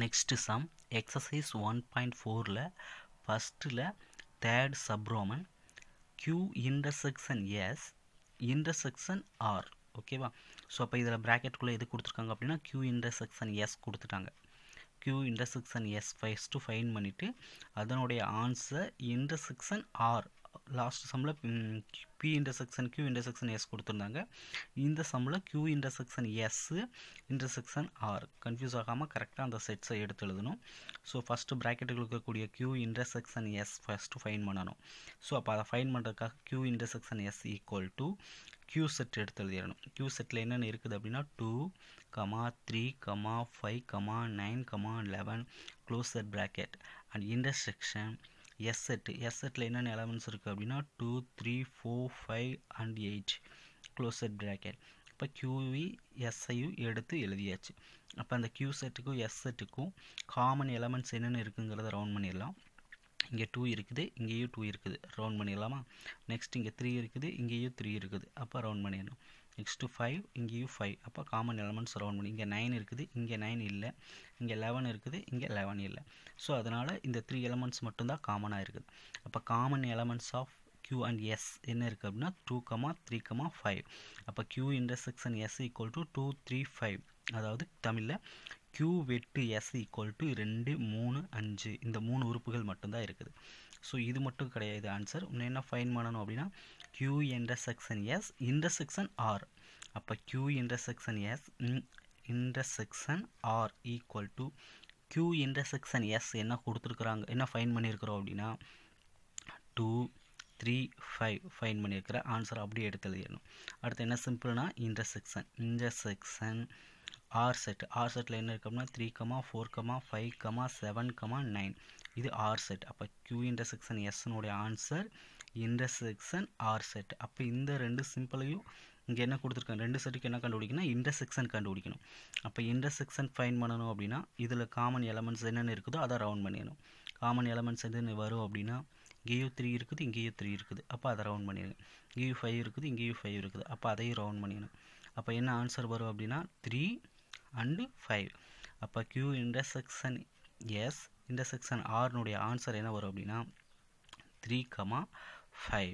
next sum exercise one point ஃபோரில் ஃபஸ்ட்டில் third sub roman Q intersection S intersection R ஓகேவா so அப்போ இதில் ப்ராக்கெட்டுக்குள்ளே எது கொடுத்துருக்காங்க அப்படின்னா க்யூ இன்டர்செக்ஷன் எஸ் கொடுத்துட்டாங்க Q intersection S first find பண்ணிவிட்டு அதனுடைய ஆன்சர் இன்டர்செக்ஷன் ஆர் லாஸ்ட் சம்மில் P intersection Q intersection S கொடுத்துருந்தாங்க இந்த சம்மில் Q intersection S intersection R confuse ஆகாமல் கரெக்டாக அந்த செட்ஸை எடுத்து எழுதணும் ஸோ ஃபஸ்ட்டு ப்ராக்கெட்டுக்கு இருக்கக்கூடிய Q intersection S first find பண்ணணும் ஸோ அப்போ அதை ஃபைன் பண்ணுறதுக்காக Q intersection S equal to Q set எடுத்து எழுதிடணும் கியூ செட்டில் என்னென்ன இருக்குது அப்படின்னா two comma three comma five comma nine comma eleven close set bracket and intersection S set S செட்டில் என்னென்ன எலமெண்ட்ஸ் இருக்குது அப்படின்னா two three four five and eight close set bracket இப்போ கியூவி எஸ்ஐயும் எடுத்து எழுதியாச்சு அப்போ அந்த கியூ செட்டுக்கும் எஸ் செட்டுக்கும் காமன் எலமெண்ட்ஸ் என்னென்ன இருக்குங்கிறத ரவுண்ட் பண்ணிடலாம் இங்கே டூ இருக்குது இங்கேயும் டூ இருக்குது ரவுண்ட் பண்ணிடலாமா நெக்ஸ்ட் இங்கே த்ரீ இருக்குது இங்கேயும் த்ரீ இருக்குது அப்போ ரவுண்ட் பண்ணிடணும் நெக்ஸ்ட் நெக்ஸ்ட்டு ஃபைவ் இங்கேயும் ஃபைவ் அப்போ காமன் எலமெண்ட்ஸ் ரவுண்ட் பண்ணி இங்கே நைன் இருக்குது இங்கே நைன் இல்லை இங்கே லெவன் இருக்குது இங்கே லெவன் இல்லை ஸோ அதனால் இந்த த்ரீ எலமெண்ட்ஸ் மட்டும்தான் காமனாக இருக்குது அப்போ common elements of Q and S என்ன இருக்குது அப்படின்னா two comma three comma five அப்போ Q intersection S equal to two three five அதாவது தமிழில் க்யூ வெட்டு எஸ் ஈக்குவல் டு ரெண்டு மூணு அஞ்சு இந்த மூணு உறுப்புகள் மட்டும்தான் இருக்குது ஸோ இது மட்டும் கிடையாது ஆன்சர் இன்னும் என்ன ஃபைன் பண்ணணும் அப்படின்னா Q intersection S intersection R அப்போ Q intersection S intersection R equal to Q intersection S என்ன கொடுத்துருக்குறாங்க என்ன ஃபைன் பண்ணியிருக்கிறோம் அப்படின்னா டூ த்ரீ ஃபைவ் ஃபைன் பண்ணியிருக்கிற ஆன்சர் அப்படியே எடுத்து எழுதிடணும் அடுத்து என்ன சிம்பிள்னா intersection intersection R set R செட்டில் என்ன இருக்கும்னா three comma four comma five comma seven comma nine இது ஆர் செட் அப்போ கியூ இன்டர்செக்ஷன் எஸ்னுடைய ஆன்சர் இன்டர்செக்ஷன் ஆர் செட் அப்போ இந்த ரெண்டு சிம்பிளையும் இங்கே என்ன கொடுத்துருக்காங்க ரெண்டு செட்டுக்கு என்ன கண்டுபிடிக்கணும் இன்டர்செக்ஷன் கண்டுபிடிக்கணும் அப்போ இன்டர்செக்ஷன் ஃபைன் பண்ணணும் அப்படின்னா இதில் காமன் எலமெண்ட்ஸ் என்னென்ன இருக்குதோ அதை ரவுண்ட் பண்ணிடணும் காமன் எலமெண்ட்ஸ் என்னென்ன வரும் அப்படின்னா இங்கேயோ த்ரீ இருக்குது இங்கேயும் த்ரீ இருக்குது அப்போ அதை ரவுண்ட் பண்ணிடுங்க இங்கேயும் ஃபைவ் இருக்குது இங்கேயும் ஃபைவ் இருக்குது அப்போ அதையும் ரவுண்ட் பண்ணிடணும் அப்போ என்ன ஆன்சர் வரும் அப்படின்னா த்ரீ அண்டு ஃபைவ் அப்போ intersection S எஸ் R நுடைய ஆன்சர் என்ன வரும் அப்படின்னா த்ரீ கமா ஃபைவ்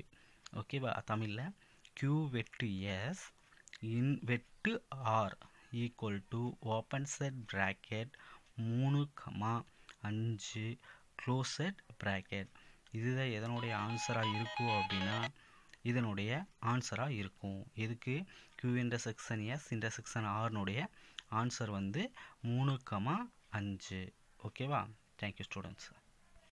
ஓகேவா தமிழில் கியூ வெட்டு எஸ் இன் வெட்டு R equal to open set bracket மூணு கமா அஞ்சு க்ளோஸ் செட் ப்ராக்கெட் இதுதான் எதனுடைய ஆன்சராக இருக்கும் அப்படின்னா இதனுடைய ஆன்சராக இருக்கும் எதுக்கு Q intersection S intersection ஆர்னுடைய ஆன்சர் வந்து மூணு கமா அஞ்சு ஓகேவா தேங்க்யூ ஸ்டூடெண்ட்ஸ்